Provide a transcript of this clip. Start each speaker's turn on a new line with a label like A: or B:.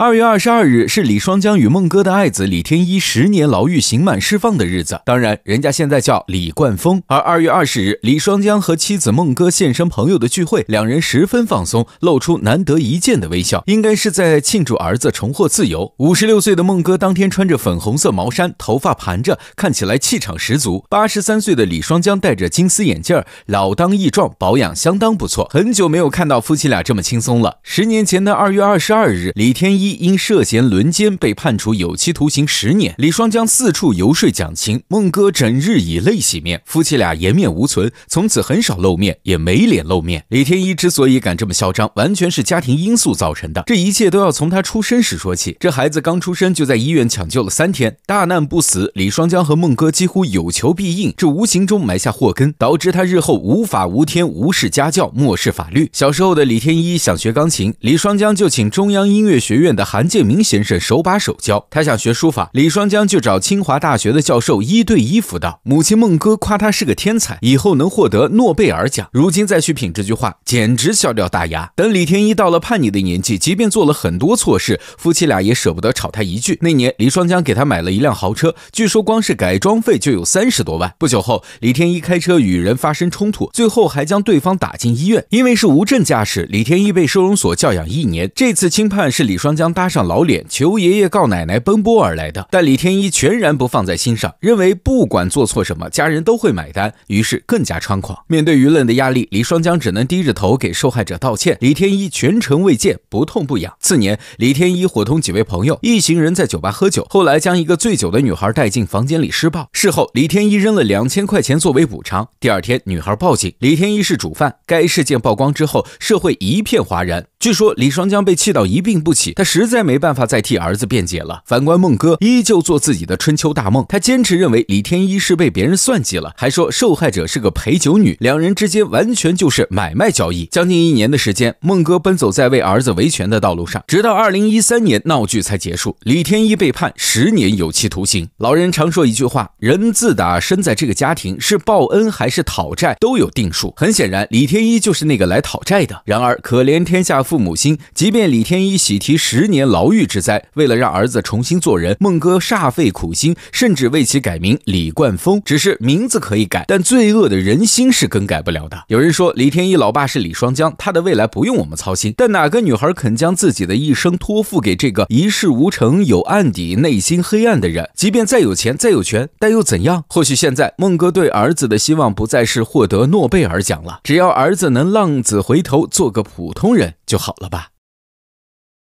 A: 二月二十二日是李双江与孟哥的爱子李天一十年牢狱刑满释放的日子，当然人家现在叫李冠峰。而二月二十日，李双江和妻子孟哥现身朋友的聚会，两人十分放松，露出难得一见的微笑，应该是在庆祝儿子重获自由。五十六岁的孟哥当天穿着粉红色毛衫，头发盘着，看起来气场十足。八十三岁的李双江戴着金丝眼镜，老当益壮，保养相当不错。很久没有看到夫妻俩这么轻松了。十年前的二月二十二日，李天一。因涉嫌轮奸被判处有期徒刑十年，李双江四处游说讲情，孟哥整日以泪洗面，夫妻俩颜面无存，从此很少露面，也没脸露面。李天一之所以敢这么嚣张，完全是家庭因素造成的。这一切都要从他出生时说起。这孩子刚出生就在医院抢救了三天，大难不死，李双江和孟哥几乎有求必应，这无形中埋下祸根，导致他日后无法无天，无视家教，漠视法律。小时候的李天一想学钢琴，李双江就请中央音乐学院的。韩建明先生手把手教他想学书法，李双江就找清华大学的教授一对一辅导。母亲孟哥夸他是个天才，以后能获得诺贝尔奖。如今再去品这句话，简直笑掉大牙。等李天一到了叛逆的年纪，即便做了很多错事，夫妻俩也舍不得吵他一句。那年，李双江给他买了一辆豪车，据说光是改装费就有三十多万。不久后，李天一开车与人发生冲突，最后还将对方打进医院。因为是无证驾驶，李天一被收容所教养一年。这次轻判是李双。江。将搭上老脸求爷爷告奶奶奔波而来的，但李天一全然不放在心上，认为不管做错什么，家人都会买单，于是更加猖狂。面对舆论的压力，李双江只能低着头给受害者道歉，李天一全程未见，不痛不痒。次年，李天一伙同几位朋友一行人在酒吧喝酒，后来将一个醉酒的女孩带进房间里施暴。事后，李天一扔了两千块钱作为补偿。第二天，女孩报警，李天一是主犯。该事件曝光之后，社会一片哗然。据说李双江被气到一病不起，他实在没办法再替儿子辩解了。反观孟哥依旧做自己的春秋大梦，他坚持认为李天一是被别人算计了，还说受害者是个陪酒女，两人之间完全就是买卖交易。将近一年的时间，孟哥奔走在为儿子维权的道路上，直到二零一三年闹剧才结束，李天一被判十年有期徒刑。老人常说一句话：人自打身在这个家庭，是报恩还是讨债都有定数。很显然，李天一就是那个来讨债的。然而可怜天下。父母心，即便李天一喜提十年牢狱之灾，为了让儿子重新做人，孟哥煞费苦心，甚至为其改名李冠峰。只是名字可以改，但罪恶的人心是更改不了的。有人说李天一老爸是李双江，他的未来不用我们操心。但哪个女孩肯将自己的一生托付给这个一事无成、有案底、内心黑暗的人？即便再有钱、再有权，但又怎样？或许现在孟哥对儿子的希望不再是获得诺贝尔奖了，只要儿子能浪子回头，做个普通人。就好了吧。